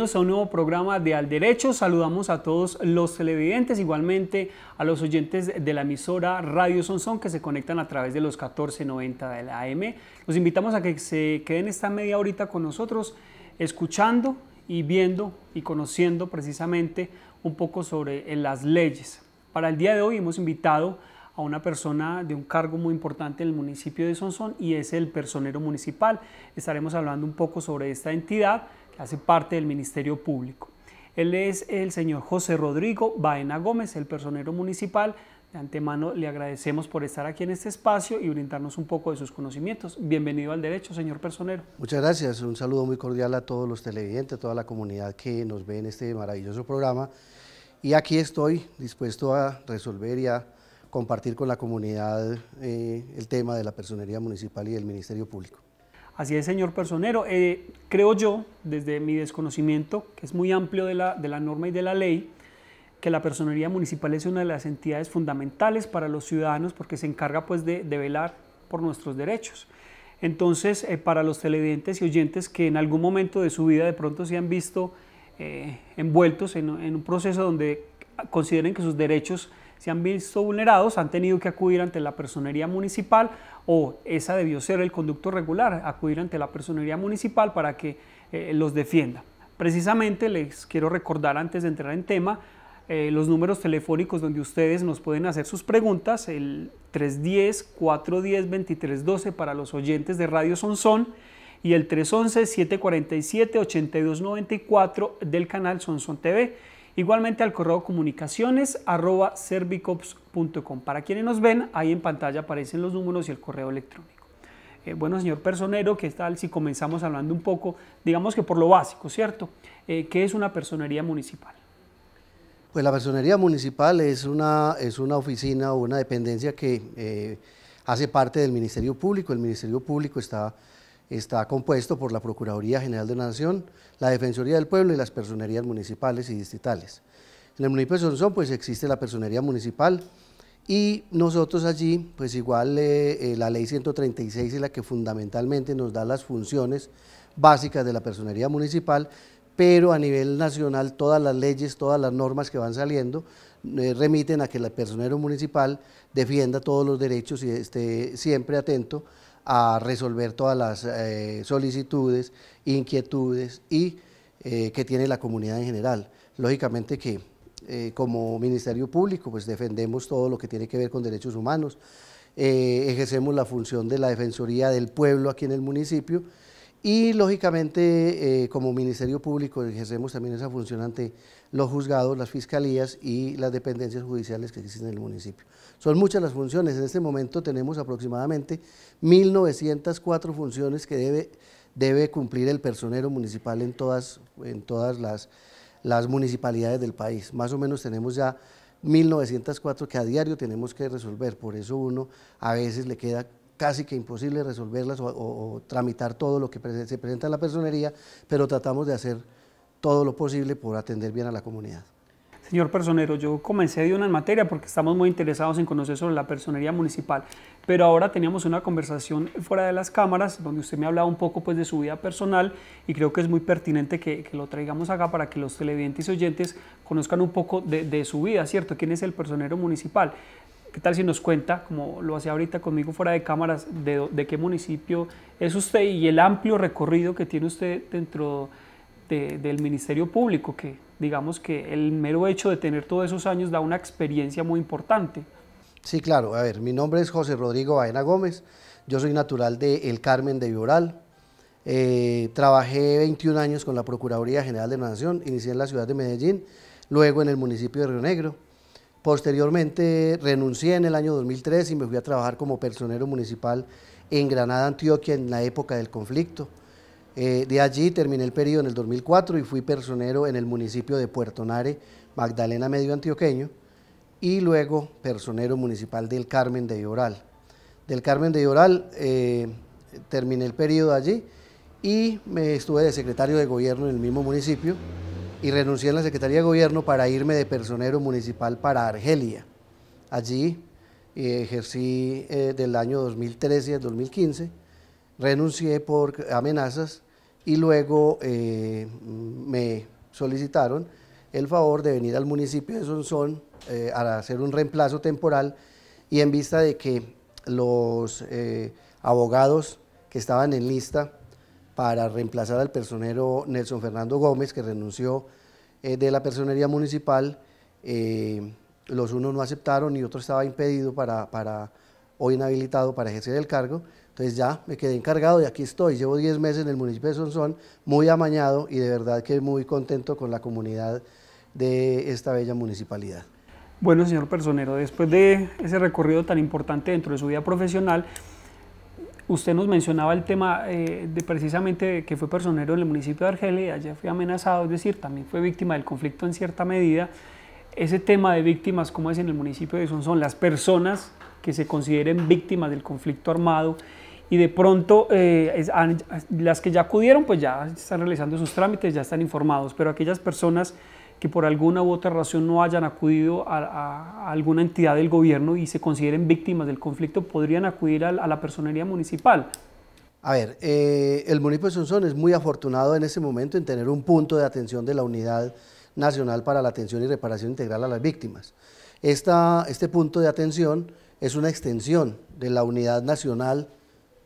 a un nuevo programa de Al Derecho. Saludamos a todos los televidentes, igualmente a los oyentes de la emisora Radio Sonsón que se conectan a través de los 1490 de la AM. Los invitamos a que se queden esta media horita con nosotros, escuchando y viendo y conociendo precisamente un poco sobre eh, las leyes. Para el día de hoy hemos invitado a una persona de un cargo muy importante en el municipio de Sonsón y es el personero municipal. Estaremos hablando un poco sobre esta entidad, hace parte del Ministerio Público. Él es el señor José Rodrigo Baena Gómez, el personero municipal. De antemano le agradecemos por estar aquí en este espacio y brindarnos un poco de sus conocimientos. Bienvenido al derecho, señor personero. Muchas gracias. Un saludo muy cordial a todos los televidentes, a toda la comunidad que nos ve en este maravilloso programa. Y aquí estoy dispuesto a resolver y a compartir con la comunidad eh, el tema de la personería municipal y del Ministerio Público. Así es, señor personero. Eh, creo yo, desde mi desconocimiento, que es muy amplio de la, de la norma y de la ley, que la personería municipal es una de las entidades fundamentales para los ciudadanos porque se encarga pues de, velar por nuestros derechos. Entonces, eh, para los televidentes y oyentes que en algún momento de su vida de pronto se han visto eh, envueltos en, un proceso donde consideren que sus derechos se han visto vulnerados, han tenido que acudir ante la personería municipal o esa debió ser el conducto regular, acudir ante la personería municipal para que eh, los defienda. Precisamente les quiero recordar antes de entrar en tema eh, los números telefónicos donde ustedes nos pueden hacer sus preguntas, el 310-410-2312 para los oyentes de Radio Sonson y el 311-747-8294 del canal Sonsón TV. Igualmente al correo comunicaciones arroba Para quienes nos ven, ahí en pantalla aparecen los números y el correo electrónico. Eh, bueno, señor personero, ¿qué tal si comenzamos hablando un poco, digamos que por lo básico, ¿cierto? Eh, ¿Qué es una personería municipal? Pues la personería municipal es una, es una oficina o una dependencia que eh, hace parte del Ministerio Público. El Ministerio Público está está compuesto por la Procuraduría General de la Nación, la Defensoría del Pueblo y las personerías municipales y distritales. En el municipio de Sonsón pues existe la personería municipal y nosotros allí pues igual eh, eh, la ley 136 es la que fundamentalmente nos da las funciones básicas de la personería municipal, pero a nivel nacional todas las leyes, todas las normas que van saliendo eh, remiten a que el personero municipal defienda todos los derechos y esté siempre atento a resolver todas las eh, solicitudes, inquietudes y eh, que tiene la comunidad en general. Lógicamente que eh, como Ministerio Público pues defendemos todo lo que tiene que ver con derechos humanos, ejercemos la función de la Defensoría del Pueblo aquí en el municipio y lógicamente como Ministerio Público ejercemos también esa función ante los juzgados, las fiscalías y las dependencias judiciales que existen en el municipio. Son muchas las funciones, en este momento tenemos aproximadamente 1.904 funciones que debe, debe cumplir el personero municipal en todas, en todas las, las municipalidades del país. Más o menos tenemos ya 1.904 que a diario tenemos que resolver, por eso uno a veces le queda casi que imposible resolverlas o, o tramitar todo lo que se presenta en la personería, pero tratamos de hacer todo lo posible por atender bien a la comunidad. Señor personero, yo comencé de una en materia porque estamos muy interesados en conocer sobre la personería municipal, pero ahora teníamos una conversación fuera de las cámaras donde usted me hablaba un poco pues, de su vida personal y creo que es muy pertinente que, que lo traigamos acá para que los televidentes y oyentes conozcan un poco de, de su vida, ¿cierto? ¿Quién es el personero municipal? ¿Qué tal si nos cuenta, como lo hacía ahorita conmigo fuera de cámaras, de, de, qué municipio es usted y el amplio recorrido que tiene usted dentro del Ministerio Público, que digamos que el mero hecho de tener todos esos años da una experiencia muy importante. Sí, claro. A ver, mi nombre es José Rodrigo Baena Gómez. Yo soy natural de El Carmen de Vioral. Eh, trabajé 21 años con la Procuraduría General de la Nación. Inicié en la ciudad de Medellín, luego en el municipio de Río Negro. Posteriormente renuncié en el año 2003 y me fui a trabajar como personero municipal en Granada, Antioquia, en la época del conflicto. Eh, de allí terminé el periodo en el 2004 y fui personero en el municipio de Puerto Nare, Magdalena Medio Antioqueño, y luego personero municipal del Carmen de Lloral. Del Carmen de Lloral eh, terminé el periodo allí y me estuve de secretario de gobierno en el mismo municipio y renuncié a la Secretaría de Gobierno para irme de personero municipal para Argelia. Allí eh, ejercí del año 2013 al 2015 renuncié por amenazas y luego eh, me solicitaron el favor de venir al municipio de Sonsón eh, a hacer un reemplazo temporal y en vista de que los eh, abogados que estaban en lista para reemplazar al personero Nelson Fernando Gómez, que renunció de la personería municipal, los unos no aceptaron y otro estaba impedido para, para o inhabilitado para ejercer el cargo. Entonces ya me quedé encargado y aquí estoy. Llevo 10 meses en el municipio de Sonsón, muy amañado y de verdad que muy contento con la comunidad de esta bella municipalidad. Bueno, señor Personero, después de ese recorrido tan importante dentro de su vida profesional, usted nos mencionaba el tema eh, de precisamente que fue personero en el municipio de Argelia ya allá fue amenazado, es decir, también fue víctima del conflicto en cierta medida. Ese tema de víctimas, ¿cómo es en el municipio de Sonsón? Las personas que se consideren víctimas del conflicto armado y de pronto eh, las que ya acudieron pues ya están realizando sus trámites, ya están informados, pero aquellas personas que por alguna u otra razón no hayan acudido a, alguna entidad del gobierno y se consideren víctimas del conflicto podrían acudir a, la personería municipal. A ver, eh, el municipio de Sonsón es muy afortunado en ese momento en tener un punto de atención de la Unidad Nacional para la Atención y Reparación Integral a las Víctimas. Esta, este punto de atención es una extensión de la Unidad Nacional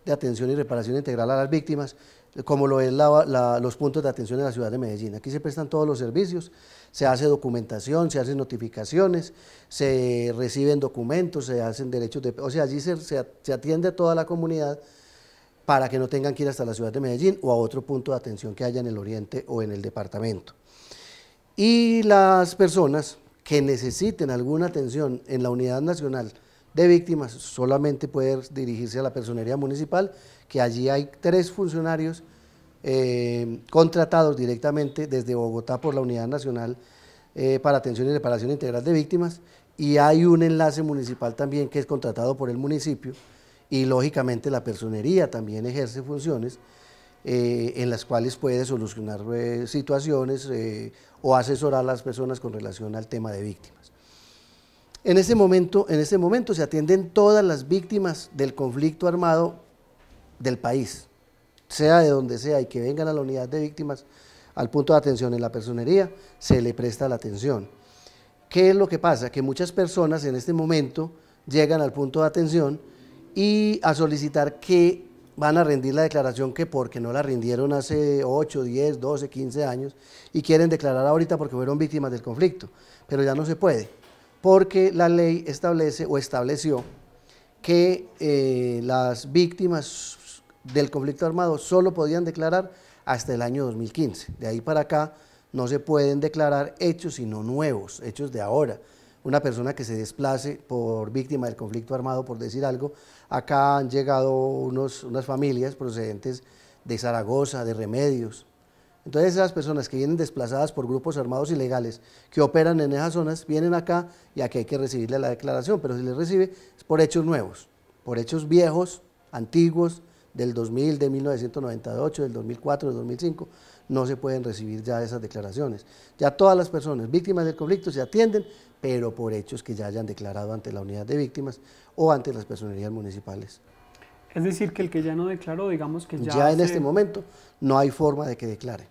de Atención y Reparación Integral a las Víctimas, como lo es los puntos de atención en la ciudad de Medellín. Aquí se prestan todos los servicios, se hace documentación, se hacen notificaciones, se reciben documentos, se hacen derechos de... O sea, allí se, se atiende a toda la comunidad para que no tengan que ir hasta la ciudad de Medellín o a otro punto de atención que haya en el oriente o en el departamento. Y las personas que necesiten alguna atención en la unidad nacional de víctimas solamente puede dirigirse a la personería municipal, que allí hay tres funcionarios eh, contratados directamente desde Bogotá por la Unidad Nacional eh, para Atención y Reparación Integral de Víctimas y hay un enlace municipal también que es contratado por el municipio y lógicamente la personería también ejerce funciones eh, en las cuales puede solucionar situaciones o asesorar a las personas con relación al tema de víctimas. En ese momento, en ese momento se atienden todas las víctimas del conflicto armado del país, sea de donde sea, y que vengan a la unidad de víctimas al punto de atención en la personería, se le presta la atención. ¿Qué es lo que pasa? Que muchas personas en este momento llegan al punto de atención y a solicitar que van a rendir la declaración que porque no la rindieron hace 8, 10, 12, 15 años y quieren declarar ahorita porque fueron víctimas del conflicto, pero ya no se puede porque la ley establece o estableció que eh, las víctimas del conflicto armado solo podían declarar hasta el año 2015. De ahí para acá no se pueden declarar hechos sino nuevos, hechos de ahora. Una persona que se desplace por víctima del conflicto armado, por decir algo, acá han llegado unas familias procedentes de Zaragoza, de Remedios, entonces esas personas que vienen desplazadas por grupos armados ilegales que operan en esas zonas, vienen acá y aquí hay que recibirle la declaración, pero si les recibe es por hechos nuevos, por hechos viejos, antiguos, del 2000, de 1998, del 2004, del 2005, no se pueden recibir ya esas declaraciones. Ya todas las personas víctimas del conflicto se atienden, pero por hechos que ya hayan declarado ante la unidad de víctimas o ante las personerías municipales. Es decir, que el que ya no declaró, digamos que ya... Ya en este momento no hay forma de que declare.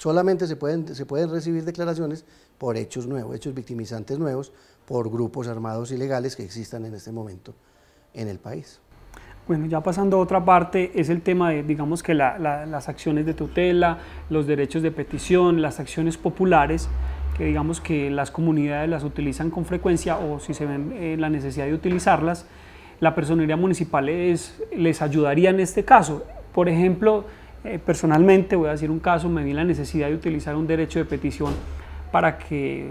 Solamente se pueden, se pueden recibir declaraciones por hechos nuevos, hechos victimizantes nuevos, por grupos armados ilegales que existan en este momento en el país. Bueno, ya pasando a otra parte, es el tema de, digamos que las acciones de tutela, los derechos de petición, las acciones populares, que digamos que las comunidades las utilizan con frecuencia o si se ven eh, la necesidad de utilizarlas, la personería municipal les ayudaría en este caso. Por ejemplo, eh, personalmente, voy a decir un caso, me vi la necesidad de utilizar un derecho de petición para que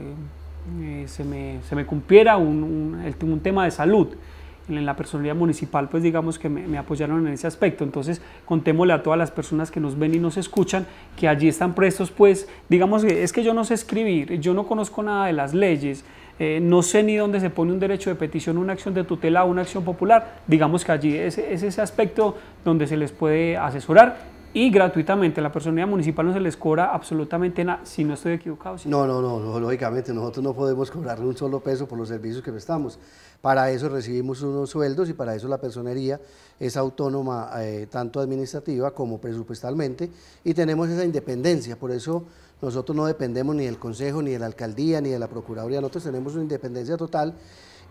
eh, se, me, cumpliera un, un, tema de salud. En la personalidad municipal, pues digamos que me, apoyaron en ese aspecto. Entonces, contémosle a todas las personas que nos ven y nos escuchan que allí están prestos, pues digamos que es que yo no sé escribir, yo no conozco nada de las leyes, eh, no sé ni dónde se pone un derecho de petición, una acción de tutela o una acción popular, digamos que allí es, es, ese aspecto donde se les puede asesorar y gratuitamente. La personería municipal no se les cobra absolutamente nada, si no estoy equivocado. No, no, no, lógicamente nosotros no podemos cobrarle un solo peso por los servicios que prestamos. Para eso recibimos unos sueldos y para eso la personería es autónoma eh, tanto administrativa como presupuestalmente y tenemos esa independencia. Por eso nosotros no dependemos ni del Consejo, ni de la Alcaldía, ni de la Procuraduría. Nosotros tenemos una independencia total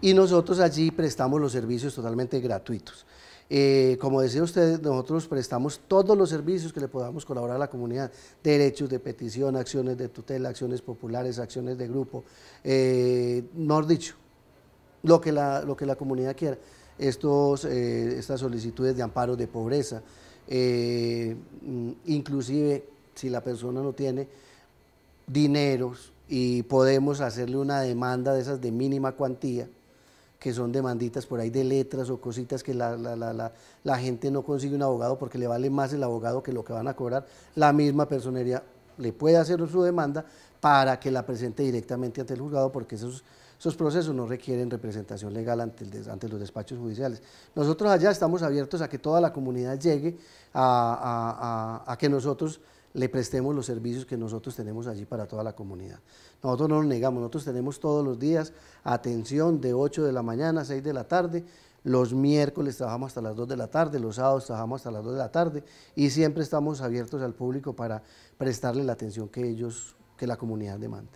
y nosotros allí prestamos los servicios totalmente gratuitos. Eh, como decía usted, nosotros prestamos todos los servicios que le podamos colaborar a la comunidad, derechos de petición, acciones de tutela, acciones populares, acciones de grupo, eh, he dicho, lo que la, lo que la comunidad quiera, Estos, eh, estas solicitudes de amparo de pobreza, eh, mm, inclusive si la persona no tiene dineros y podemos hacerle una demanda de esas de mínima cuantía, que son demanditas por ahí de letras o cositas que la, gente no consigue un abogado porque le vale más el abogado que lo que van a cobrar, la misma personería le puede hacer su demanda para que la presente directamente ante el juzgado porque esos, esos procesos no requieren representación legal ante, los despachos judiciales. Nosotros allá estamos abiertos a que toda la comunidad llegue a que nosotros le prestemos los servicios que nosotros tenemos allí para toda la comunidad. Nosotros no nos negamos, nosotros tenemos todos los días atención de 8 de la mañana a 6 de la tarde. Los miércoles trabajamos hasta las 2 de la tarde, los sábados trabajamos hasta las 2 de la tarde y siempre estamos abiertos al público para prestarle la atención que ellos, que la comunidad demande.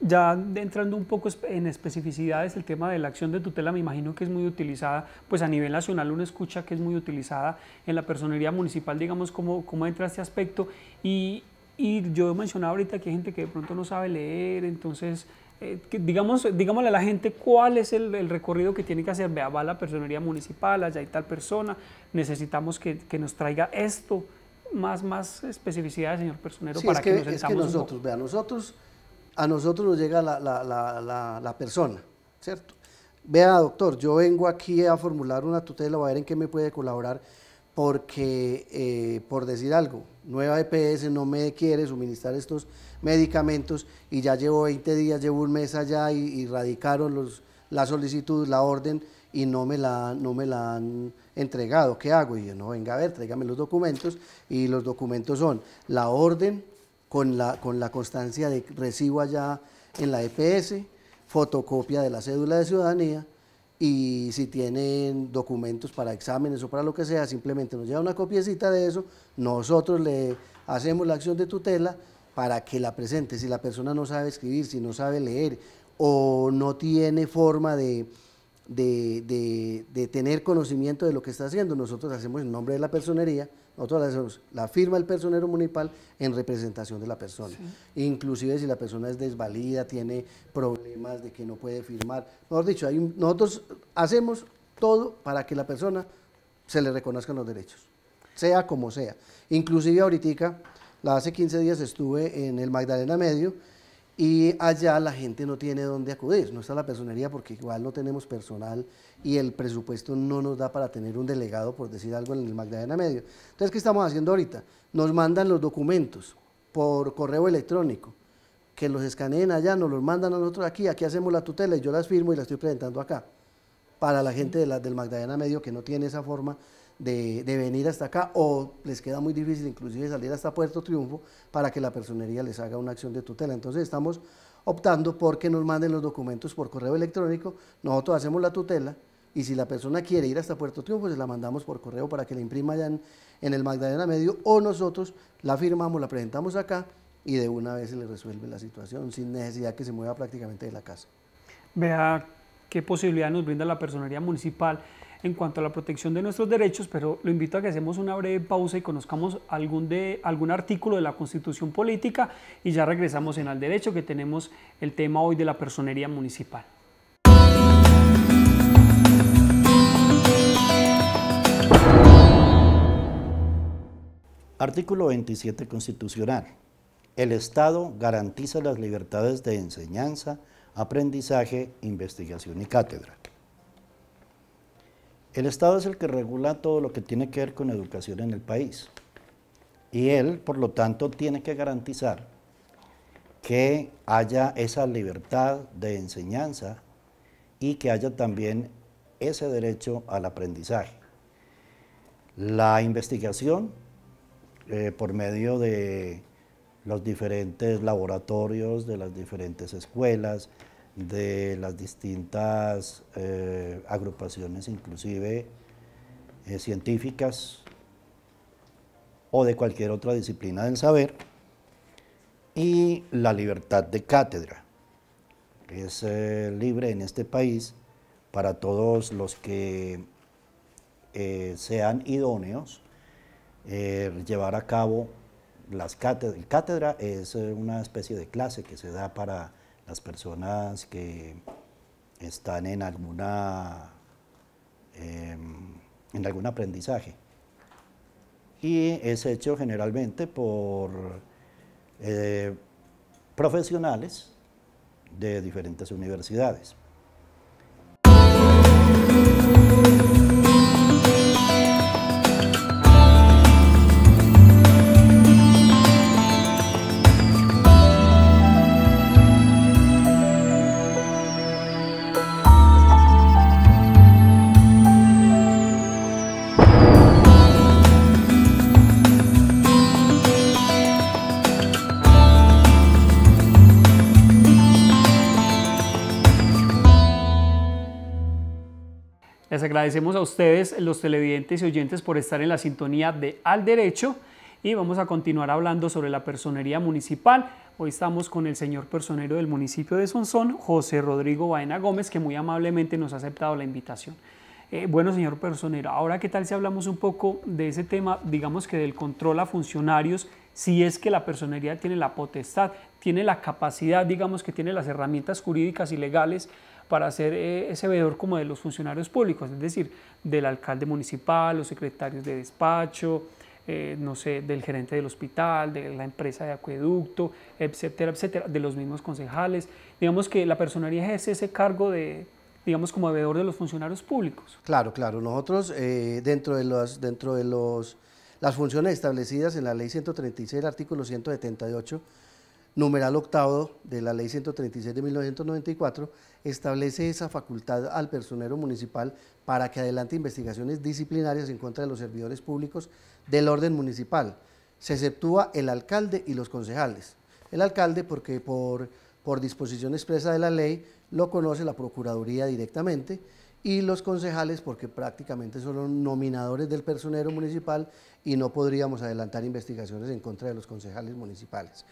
Ya entrando un poco en especificidades, el tema de la acción de tutela me imagino que es muy utilizada, pues a nivel nacional uno escucha que es muy utilizada en la personería municipal, digamos, cómo, cómo entra este aspecto y, y yo he mencionado ahorita que hay gente que de pronto no sabe leer, entonces, eh, digamos, digámosle a la gente cuál es el, recorrido que tiene que hacer. Vea, va a la personería municipal, allá hay tal persona, necesitamos que, nos traiga esto, más, más especificidades, señor personero, para que, nos nosotros, vea, nosotros, a nosotros nos llega la, la persona, ¿cierto? Vea, doctor, yo vengo aquí a formular una tutela, a ver en qué me puede colaborar porque, eh, por decir algo, Nueva EPS no me quiere suministrar estos medicamentos y ya llevo 20 días, llevo un mes allá y, radicaron la solicitud, la orden y no me la, no me la han entregado. ¿Qué hago? Y yo, no, venga a ver, tráigame los documentos y los documentos son la orden con la, con la constancia de recibo allá en la EPS, fotocopia de la cédula de ciudadanía, y si tienen documentos para exámenes o para lo que sea, simplemente nos lleva una copiecita de eso, nosotros le hacemos la acción de tutela para que la presente. Si la persona no sabe escribir, si no sabe leer o no tiene forma de, tener conocimiento de lo que está haciendo, nosotros hacemos en nombre de la personería nosotros la la firma el personero municipal en representación de la persona. Inclusive si la persona es desvalida, tiene problemas de que no puede firmar. Mejor dicho, nosotros hacemos todo para que la persona se le reconozcan los derechos, sea como sea. Inclusive ahorita, hace 15 días estuve en el Magdalena Medio, y allá la gente no tiene dónde acudir, no está la personería porque igual no tenemos personal y el presupuesto no nos da para tener un delegado, por decir algo, en el Magdalena Medio. Entonces, ¿qué estamos haciendo ahorita? Nos mandan los documentos por correo electrónico, que los escaneen allá, nos los mandan a nosotros aquí, aquí hacemos la tutela y yo las firmo y las estoy presentando acá, para la gente del Magdalena Medio que no tiene esa forma de, venir hasta acá o les queda muy difícil inclusive salir hasta Puerto Triunfo para que la personería les haga una acción de tutela. Entonces estamos optando porque nos manden los documentos por correo electrónico, nosotros hacemos la tutela y si la persona quiere ir hasta Puerto Triunfo, se pues la mandamos por correo para que la imprima ya en, en el Magdalena Medio o nosotros la firmamos, la presentamos acá y de una vez se le resuelve la situación sin necesidad que se mueva prácticamente de la casa. Vea qué posibilidad nos brinda la personería municipal en cuanto a la protección de nuestros derechos, pero lo invito a que hacemos una breve pausa y conozcamos algún, de, algún artículo de la Constitución Política y ya regresamos en Al Derecho, que tenemos el tema hoy de la personería municipal. Artículo 27 Constitucional. El Estado garantiza las libertades de enseñanza, aprendizaje, investigación y cátedra. El Estado es el que regula todo lo que tiene que ver con educación en el país. Y él, por lo tanto, tiene que garantizar que haya esa libertad de enseñanza y que haya también ese derecho al aprendizaje. La investigación, eh, por medio de los diferentes laboratorios, de las diferentes escuelas, de las distintas eh, agrupaciones, inclusive eh, científicas o de cualquier otra disciplina del saber, y la libertad de cátedra, que es eh, libre en este país para todos los que sean idóneos llevar a cabo las cátedras. Cátedra es una especie de clase que se da para las personas que están en alguna em, en algún aprendizaje y es hecho generalmente por eh, profesionales de diferentes universidades. agradecemos a ustedes, los televidentes y oyentes, por estar en la sintonía de Al Derecho y vamos a continuar hablando sobre la personería municipal. Hoy estamos con el señor personero del municipio de Sonsón, José Rodrigo Baena Gómez, que muy amablemente nos ha aceptado la invitación. Eh, bueno, señor personero, ahora qué tal si hablamos un poco de ese tema, digamos que del control a funcionarios, si es que la personería tiene la potestad, tiene la capacidad, digamos que tiene las herramientas jurídicas y legales para ser eh, ese veedor como de los funcionarios públicos, es decir, del alcalde municipal, los secretarios de despacho, eh, no sé, del gerente del hospital, de la empresa de acueducto, etcétera, etcétera, de los mismos concejales. Digamos que la personería ejerce ese cargo de, digamos, como veedor de los funcionarios públicos. Claro, claro. Nosotros, eh, dentro de, los, dentro de los, las funciones establecidas en la Ley 136, artículo 178, numeral octavo de la ley 136 de 1994, establece esa facultad al personero municipal para que adelante investigaciones disciplinarias en contra de los servidores públicos del orden municipal. Se exceptúa el alcalde y los concejales. El alcalde porque por, por disposición expresa de la ley lo conoce la Procuraduría directamente y los concejales porque prácticamente son nominadores del personero municipal y no podríamos adelantar investigaciones en contra de los concejales municipales.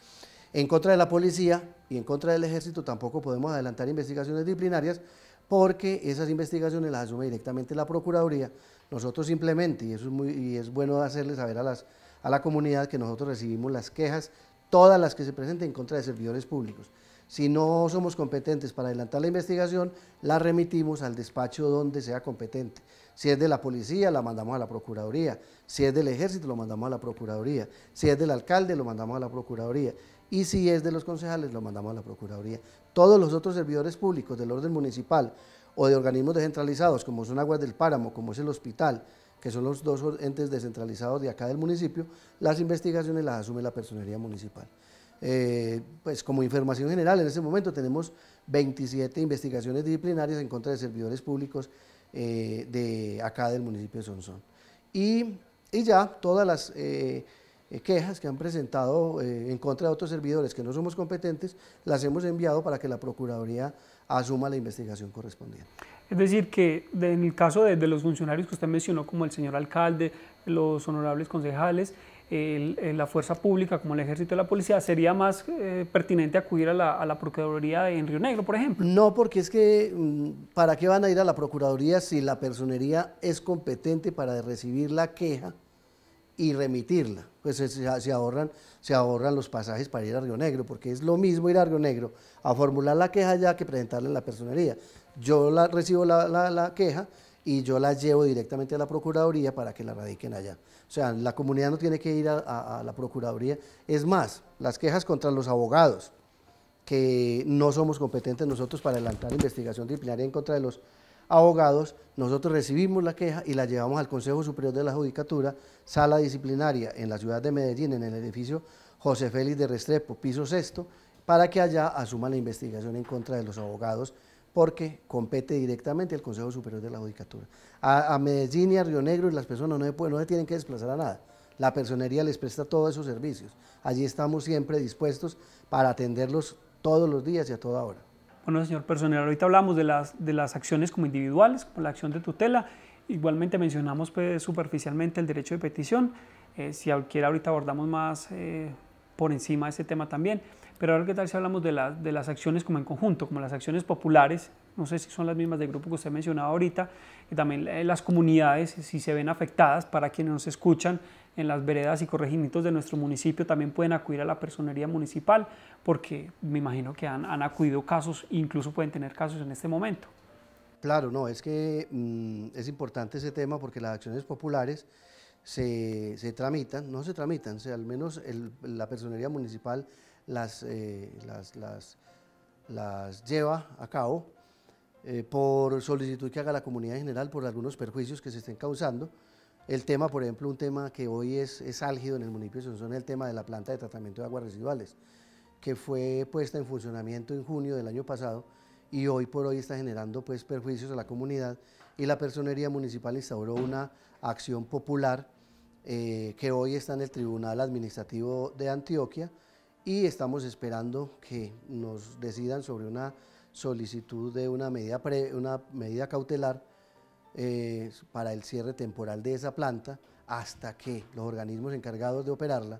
En contra de la policía y en contra del ejército tampoco podemos adelantar investigaciones disciplinarias porque esas investigaciones las asume directamente la Procuraduría. Nosotros simplemente, y, eso es, muy, es bueno hacerles saber a, a la comunidad que nosotros recibimos las quejas, todas las que se presenten en contra de servidores públicos. Si no somos competentes para adelantar la investigación, la remitimos al despacho donde sea competente. Si es de la policía, la mandamos a la Procuraduría. Si es del ejército, lo mandamos a la Procuraduría. Si es del alcalde, lo mandamos a la Procuraduría y si es de los concejales lo mandamos a la Procuraduría. Todos los otros servidores públicos del orden municipal o de organismos descentralizados como son Aguas del Páramo, como es el hospital, que son los dos entes descentralizados de acá del municipio, las investigaciones las asume la personería municipal. Eh, pues como información general, en este momento tenemos 27 investigaciones disciplinarias en contra de servidores públicos eh, de acá del municipio de Sonsón. Y, ya todas las... Eh, eh, quejas que han presentado eh, en contra de otros servidores que no somos competentes, las hemos enviado para que la Procuraduría asuma la investigación correspondiente. Es decir, que en el caso de, los funcionarios que usted mencionó, como el señor alcalde, los honorables concejales, la fuerza pública, como el ejército y la policía, ¿sería más eh, pertinente acudir a la, a la, Procuraduría en Río Negro, por ejemplo? No, porque es que mm, ¿para qué van a ir a la Procuraduría si la personería es competente para recibir la queja? y remitirla. Pues se, ahorran, se ahorran los pasajes para ir a Río Negro, porque es lo mismo ir a Río Negro a formular la queja ya que presentarla en la personería. Yo la, recibo la, queja y yo la llevo directamente a la Procuraduría para que la radiquen allá. O sea, la comunidad no tiene que ir a, a la Procuraduría. Es más, las quejas contra los abogados, que no somos competentes nosotros para adelantar investigación disciplinaria en contra de los abogados, nosotros recibimos la queja y la llevamos al Consejo Superior de la Judicatura, sala disciplinaria en la ciudad de Medellín, en el edificio José Félix de Restrepo, piso sexto, para que allá asuma la investigación en contra de los abogados porque compete directamente al Consejo Superior de la Judicatura. A, Medellín y a Río Negro las personas no no se tienen que desplazar a nada. La personería les presta todos esos servicios. Allí estamos siempre dispuestos para atenderlos todos los días y a toda hora. Bueno, señor personal, ahorita hablamos de las, de las acciones como individuales, como la acción de tutela. Igualmente mencionamos pues, superficialmente el derecho de petición. Eh, si quiere, ahorita abordamos más eh, por encima de ese tema también. Pero ahora, ¿qué tal si hablamos de, las acciones como en conjunto, como las acciones populares? No sé si son las mismas del grupo que usted mencionaba ahorita, también eh, las comunidades, si se ven afectadas, para quienes nos escuchan, en las veredas y corregimientos de nuestro municipio también pueden acudir a la personería municipal, porque me imagino que han, acudido casos, incluso pueden tener casos en este momento. Claro, no, es que mm, es importante ese tema porque las acciones populares se, tramitan, no se tramitan, al menos la personería municipal eh, las, las, lleva a cabo eh, por solicitud que haga la comunidad en general por algunos perjuicios que se estén causando el tema, por ejemplo, un tema que hoy es, álgido en el municipio de Sonsón, el tema de la planta de tratamiento de aguas residuales, que fue puesta en funcionamiento en junio del año pasado y hoy por hoy está generando pues, perjuicios a la comunidad y la personería municipal instauró una acción popular eh, que hoy está en el Tribunal Administrativo de Antioquia y estamos esperando que nos decidan sobre una solicitud de una medida, una medida cautelar eh, para el cierre temporal de esa planta hasta que los organismos encargados de operarla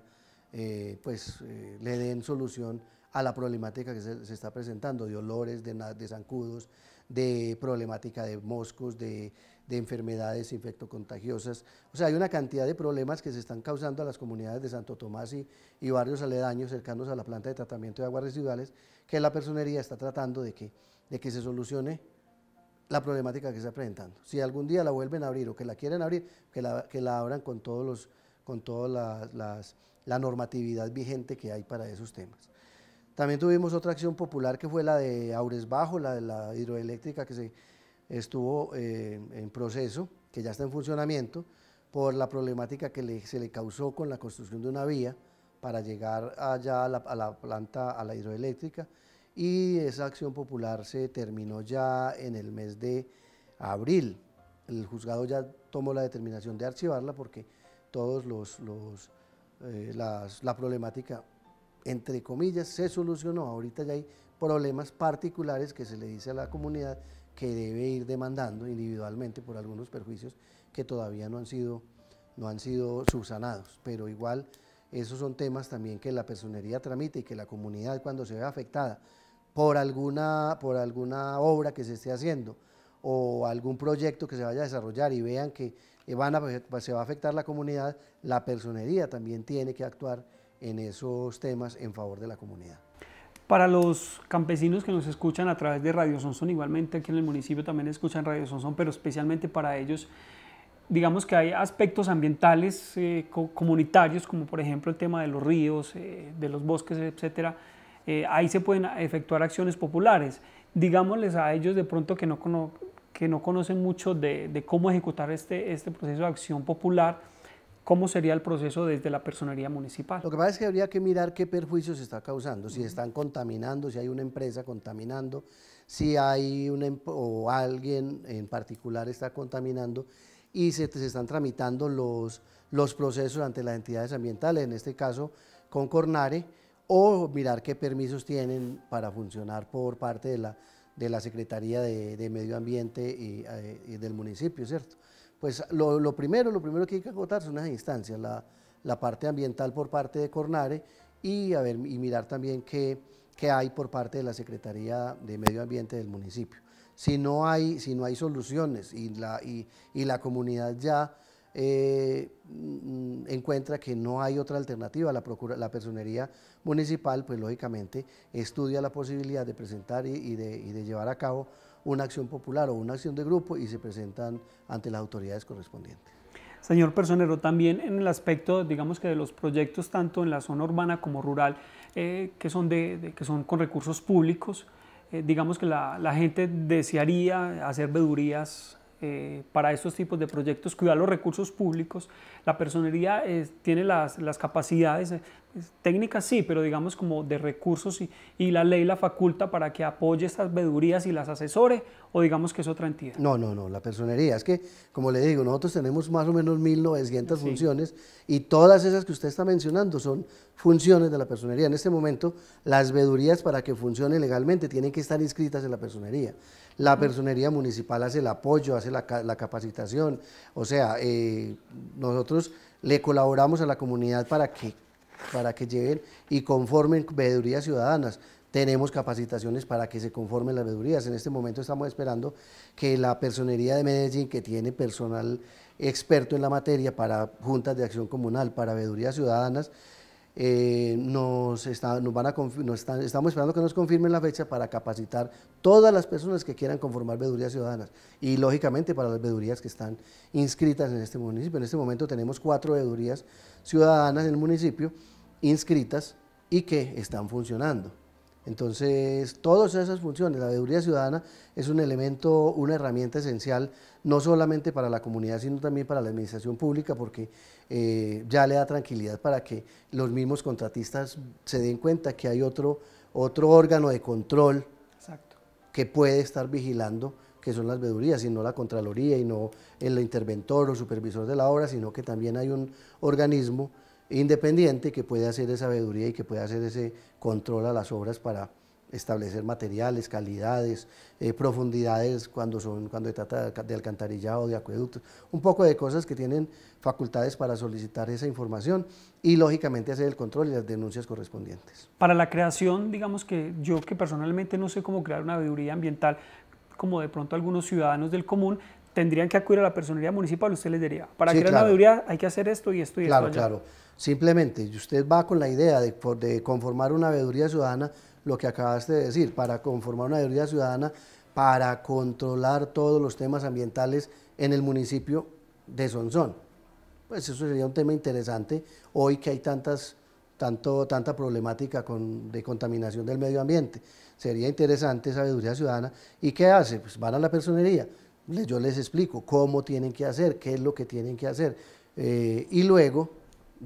eh, pues eh, le den solución a la problemática que se, está presentando, de olores, de, zancudos, de problemática de moscos, de, enfermedades infectocontagiosas. O sea, hay una cantidad de problemas que se están causando a las comunidades de Santo Tomás y, y barrios aledaños cercanos a la planta de tratamiento de aguas residuales que la personería está tratando de que, de que se solucione la problemática que se está presentando. Si algún día la vuelven a abrir o que la quieren abrir, que la, abran con todos los con toda la, normatividad vigente que hay para esos temas. También tuvimos otra acción popular que fue la de Aures Bajo, la de la hidroeléctrica que se estuvo eh, en proceso, que ya está en funcionamiento, por la problemática que se le causó con la construcción de una vía para llegar allá a la, a la planta, a la hidroeléctrica y esa acción popular se terminó ya en el mes de abril. El juzgado ya tomó la determinación de archivarla porque todos los, los eh, la problemática, entre comillas, se solucionó. Ahorita ya hay problemas particulares que se le dice a la comunidad que debe ir demandando individualmente por algunos perjuicios que todavía no han sido, no han sido subsanados. Pero igual esos son temas también que la personería tramita y que la comunidad cuando se ve afectada por alguna, por alguna obra que se esté haciendo o algún proyecto que se vaya a desarrollar y vean que eh, van a, se va a afectar la comunidad, la personería también tiene que actuar en esos temas en favor de la comunidad. Para los campesinos que nos escuchan a través de Radio Sonson, igualmente aquí en el municipio también escuchan Radio Sonson, pero especialmente para ellos, digamos que hay aspectos ambientales eh, comunitarios, como por ejemplo el tema de los ríos, eh, de los bosques, etcétera, eh, ahí se pueden efectuar acciones populares. Digámosles a ellos de pronto que no, que no conocen mucho de, cómo ejecutar este, este, proceso de acción popular, ¿Cómo sería el proceso desde la personería municipal? Lo que pasa es que habría que mirar qué perjuicios se está causando, si están contaminando, si hay una empresa contaminando, si hay o alguien en particular está contaminando y se, están tramitando los, los procesos ante las entidades ambientales, en este caso con Cornare, o mirar qué permisos tienen para funcionar por parte de la, de la Secretaría de, Medio Ambiente eh, y, del municipio, ¿cierto? Pues lo, primero, lo primero que hay que acotar son las instancias, la, parte ambiental por parte de Cornare y, a ver, y mirar también qué, qué, hay por parte de la Secretaría de Medio Ambiente del municipio. Si no hay, si no hay soluciones y la, y, y la comunidad ya eh, mm, mm, encuentra que no hay otra alternativa. La, la personería municipal, pues lógicamente, estudia la posibilidad de presentar y, de, llevar a cabo una acción popular o una acción de grupo y se presentan ante las autoridades correspondientes. Señor Personero, también en el aspecto, digamos que de los proyectos tanto en la zona urbana como rural, eh, que, son de, que son con recursos públicos, eh, digamos que la, la gente desearía hacer vedurías eh, para estos tipos de proyectos, cuidar los recursos públicos. La personería eh, tiene las, capacidades eh, técnicas sí, pero digamos como de recursos y, la ley la faculta para que apoye estas vedurías y las asesore o digamos que es otra entidad. No, no, no, la personería. Es que, como le digo, nosotros tenemos más o menos 1.900 funciones y todas esas que usted está mencionando son funciones de la personería. En este momento, las vedurías para que funcionen legalmente tienen que estar inscritas en la personería. La personería municipal hace el apoyo, hace la, capacitación. O sea, eh, nosotros le colaboramos a la comunidad para que para que lleguen y conformen veedurías ciudadanas. Tenemos capacitaciones para que se conformen las veedurías. En este momento estamos esperando que la personería de Medellín, que tiene personal experto en la materia para juntas de acción comunal, para veedurías ciudadanas, eh, estamos esperando que nos confirmen la fecha para capacitar todas las personas que quieran conformar vedurías ciudadanas y lógicamente para las vedurías que están inscritas en este municipio. En este momento tenemos cuatro vedurías ciudadanas en el municipio inscritas y que están funcionando. Entonces, todas esas funciones, la veeduría ciudadana es un elemento, una herramienta esencial, no solamente para la comunidad, sino también para la administración pública, porque eh, ya le da tranquilidad para que los mismos contratistas se den cuenta que hay otro, otro órgano de control Exacto. que puede estar vigilando que son las vedurías, y no la Contraloría, y no el interventor o supervisor de la obra, sino que también hay un organismo independiente que puede hacer esa veeduría y que puede hacer ese control a las obras para establecer materiales, calidades, eh, profundidades cuando, son, cuando se trata de alcantarillado, de acueductos, un poco de cosas que tienen facultades para solicitar esa información y lógicamente hacer el control y las denuncias correspondientes. Para la creación, digamos que yo que personalmente no sé cómo crear una veeduría ambiental, como de pronto algunos ciudadanos del común, tendrían que acudir a la personería municipal, usted les diría, para crear una veeduría hay que hacer esto y esto y esto. Claro, claro. Simplemente, usted va con la idea de, conformar una veeduría ciudadana, lo que acabaste de decir, para conformar una veeduría ciudadana, para controlar todos los temas ambientales en el municipio de Sonsón. Pues eso sería un tema interesante hoy que hay tantas, tanto, tanta problemática de contaminación del medio ambiente. Sería interesante esa veeduría ciudadana. ¿Y qué hace? Pues van a la personería. yo les explico cómo tienen que hacer, qué es lo que tienen que hacer. Eh, y luego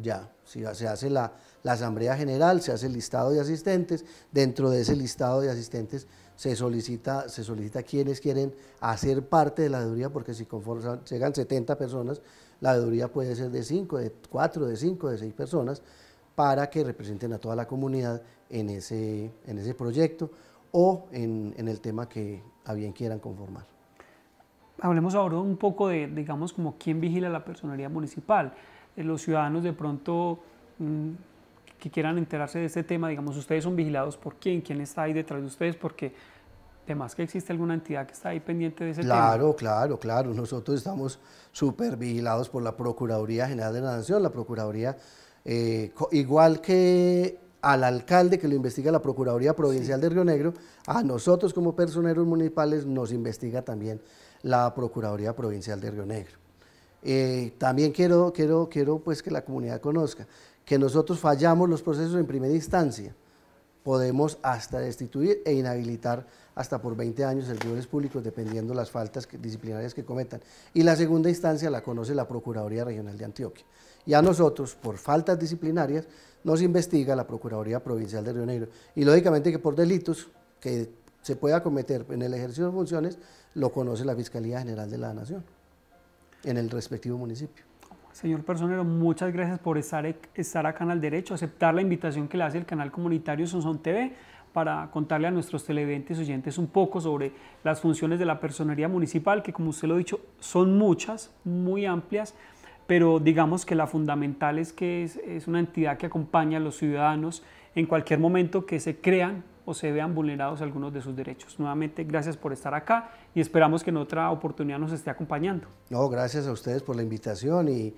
ya, si se hace la, asamblea general, se hace el listado de asistentes, dentro de ese listado de asistentes se solicita, se solicita quienes quieren hacer parte de la deuduría, porque si conforman, llegan 70 personas, la deuduría puede ser de 5, de 4, de 5, de 6 personas, para que representen a toda la comunidad en ese, en ese proyecto o en, en el tema que a bien quieran conformar. Hablemos ahora un poco de, digamos, como quién vigila la personalidad municipal. Eh, los ciudadanos de pronto mm, que quieran enterarse de este tema, digamos, ustedes son vigilados por quién, quién está ahí detrás de ustedes, porque además que existe alguna entidad que está ahí pendiente de ese tema. Claro, claro, claro. Nosotros estamos súper vigilados por la Procuraduría General de la Nación, la Procuraduría, eh, igual que al alcalde que lo investiga la Procuraduría Provincial de Río Negro, a nosotros como personeros municipales nos investiga también la Procuraduría Provincial de Río Negro. Eh, también quiero, quiero, quiero pues que la comunidad conozca que nosotros fallamos los procesos en primera instancia. Podemos hasta destituir e inhabilitar hasta por 20 años servidores públicos, dependiendo las faltas disciplinarias que cometan. Y la segunda instancia la conoce la Procuraduría Regional de Antioquia. Y a nosotros, por faltas disciplinarias, nos investiga la Procuraduría Provincial de Río Negro. Y lógicamente que por delitos que se pueda cometer en el ejercicio de funciones, lo conoce la Fiscalía General de la Nación en el respectivo municipio. Señor Personero, muchas gracias por estar, e, estar acá en el Derecho, aceptar la invitación que le hace el canal comunitario Sonson TV para contarle a nuestros televidentes oyentes un poco sobre las funciones de la personería municipal, que como usted lo ha dicho, son muchas, muy amplias, pero digamos que la fundamental es que es una entidad que acompaña a los ciudadanos en cualquier momento que se crean o se vean vulnerados algunos de sus derechos. Nuevamente, gracias por estar acá y esperamos que en otra oportunidad nos esté acompañando. No, gracias a ustedes por la invitación y,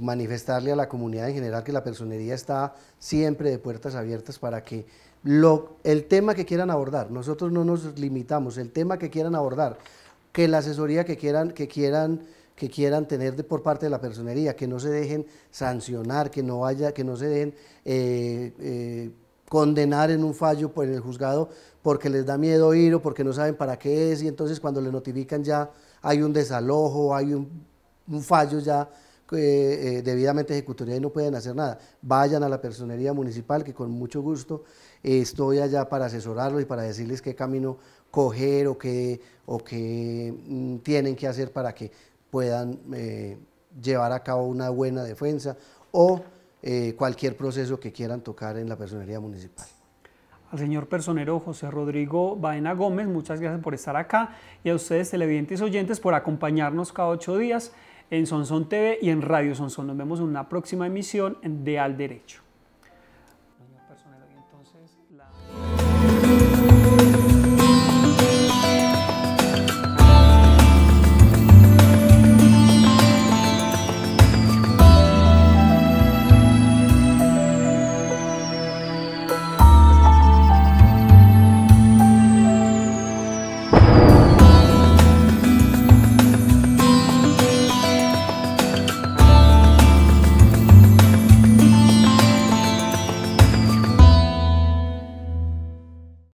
manifestarle a la comunidad en general que la personería está siempre de puertas abiertas para que lo, el tema que quieran abordar, nosotros no nos limitamos, el tema que quieran abordar, que la asesoría que quieran, que quieran que quieran tener de, por parte de la personería, que no se dejen sancionar, que no, haya, que no se dejen eh, eh, condenar en un fallo por el juzgado porque les da miedo ir o porque no saben para qué es y entonces cuando le notifican ya hay un desalojo, hay un, fallo ya eh, eh, debidamente ejecutoria y no pueden hacer nada. Vayan a la personería municipal que con mucho gusto eh, estoy allá para asesorarlos y para decirles qué camino coger o qué, o qué mm, tienen que hacer para que puedan llevar a cabo una buena defensa o eh, cualquier proceso que quieran tocar en la personería municipal al señor personero José Rodrigo Baena Gómez, muchas gracias por estar acá y a ustedes televidentes oyentes por acompañarnos cada ocho días en Sonson TV y en Radio Sonson. Nos vemos en una próxima emisión de Al Derecho.